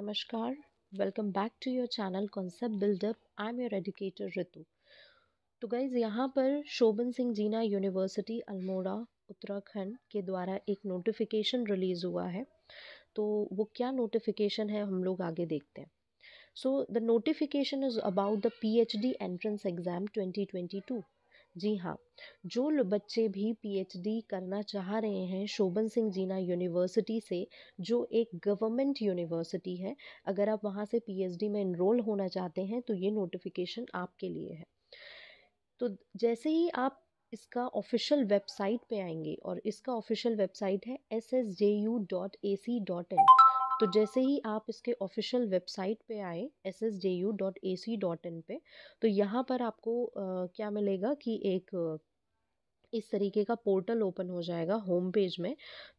नमस्कार welcome back to your channel concept build up I am your educator Ritu तो guys यहाँ पर शोभन सिंह जीना यूनिवर्सिटी अल्मोड़ा उत्तराखंड के द्वारा एक नोटिफिकेशन रिलीज़ हुआ है तो वो क्या नोटिफिकेशन है हम लोग आगे देखते हैं so the notification is about the P H D entrance exam twenty twenty two जी हाँ जो बच्चे भी पीएचडी करना चाह रहे हैं शोभन सिंह जीना यूनिवर्सिटी से जो एक गवर्नमेंट यूनिवर्सिटी है अगर आप वहाँ से पीएचडी में इनरोल होना चाहते हैं तो ये नोटिफिकेशन आपके लिए है तो जैसे ही आप इसका ऑफिशियल वेबसाइट पे आएंगे और इसका ऑफिशियल वेबसाइट है S S J U dot A C dot in तो जैसे ही आप इसके ऑफिशियल वेबसाइट पे आए S S J U dot A C dot in पर तो यहाँ पर आपको आ, क्या मिलेगा कि एक इस तरीके का पोर्टल ओपन हो जाएगा होम पेज में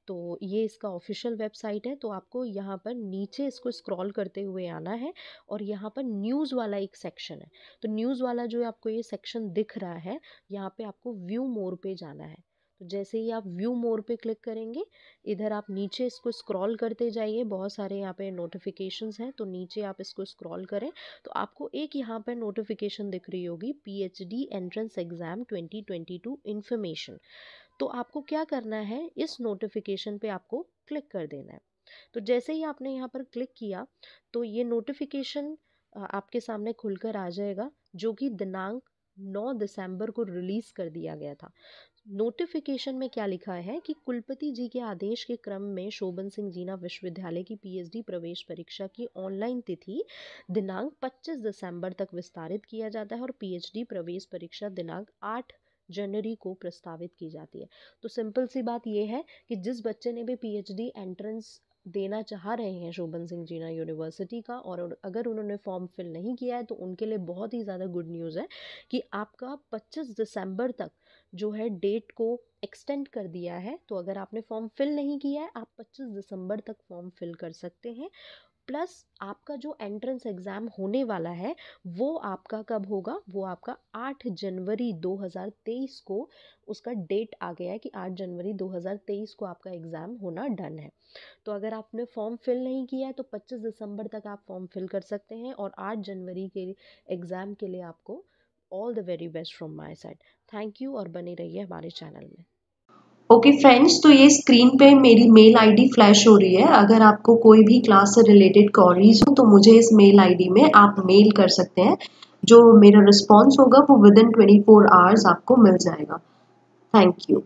तो ये इसका ऑफिशियल वेबसाइट है तो आपको यहाँ पर नीचे इसको स्क्रॉल करते हुए आना है और यहाँ पर न्यूज़ वाला एक सेक्शन है तो न्यूज़ वाला जो है आपको ये सेक्शन दिख रहा है यहाँ पे आपको व्यू मोर पे जाना है तो जैसे ही आप व्यू मोर पे क्लिक करेंगे इधर आप नीचे इसको स्क्रॉल करते जाइए बहुत सारे यहाँ पे नोटिफिकेशंस हैं तो नीचे आप इसको स्क्रॉल करें तो आपको एक यहाँ पर नोटिफिकेशन दिख रही होगी पीएचडी एंट्रेंस एग्ज़ाम 2022 इन्फॉर्मेशन तो आपको क्या करना है इस नोटिफिकेशन पे आपको क्लिक कर देना है तो जैसे ही आपने यहाँ पर क्लिक किया तो ये नोटिफिकेशन आपके सामने खुलकर आ जाएगा जो कि दिनांक नौ दिसंबर को रिलीज़ कर दिया गया था नोटिफिकेशन में क्या लिखा है कि कुलपति जी के आदेश के क्रम में शोभन सिंह जीना विश्वविद्यालय की पीएचडी प्रवेश परीक्षा की ऑनलाइन तिथि दिनांक 25 दिसंबर तक विस्तारित किया जाता है और पीएचडी प्रवेश परीक्षा दिनांक 8 जनवरी को प्रस्तावित की जाती है तो सिंपल सी बात यह है कि जिस बच्चे ने भी पीएचडी एंट्रेंस देना चाह रहे हैं शोभन सिंह जीना यूनिवर्सिटी का और अगर उन्होंने फॉर्म फिल नहीं किया है तो उनके लिए बहुत ही ज़्यादा गुड न्यूज़ है कि आपका 25 दिसंबर तक जो है डेट को एक्सटेंड कर दिया है तो अगर आपने फॉर्म फिल नहीं किया है आप 25 दिसंबर तक फॉर्म फिल कर सकते हैं प्लस आपका जो एंट्रेंस एग्ज़ाम होने वाला है वो आपका कब होगा वो आपका 8 जनवरी 2023 को उसका डेट आ गया है कि 8 जनवरी 2023 को आपका एग्ज़ाम होना डन है तो अगर आपने फॉर्म फिल नहीं किया है तो 25 दिसंबर तक आप फॉर्म फिल कर सकते हैं और 8 जनवरी के एग्ज़ाम के लिए आपको all the very best from my side thank you और बने रहिए हमारे चैनल में ओके okay फ्रेंड्स तो ये स्क्रीन पे मेरी मेल आईडी फ्लैश हो रही है अगर आपको कोई भी क्लास से रिलेटेड क्वारीज हो तो मुझे इस मेल आईडी में आप मेल कर सकते हैं जो मेरा रिस्पॉन्स होगा वो within twenty four hours आपको मिल जाएगा थैंक यू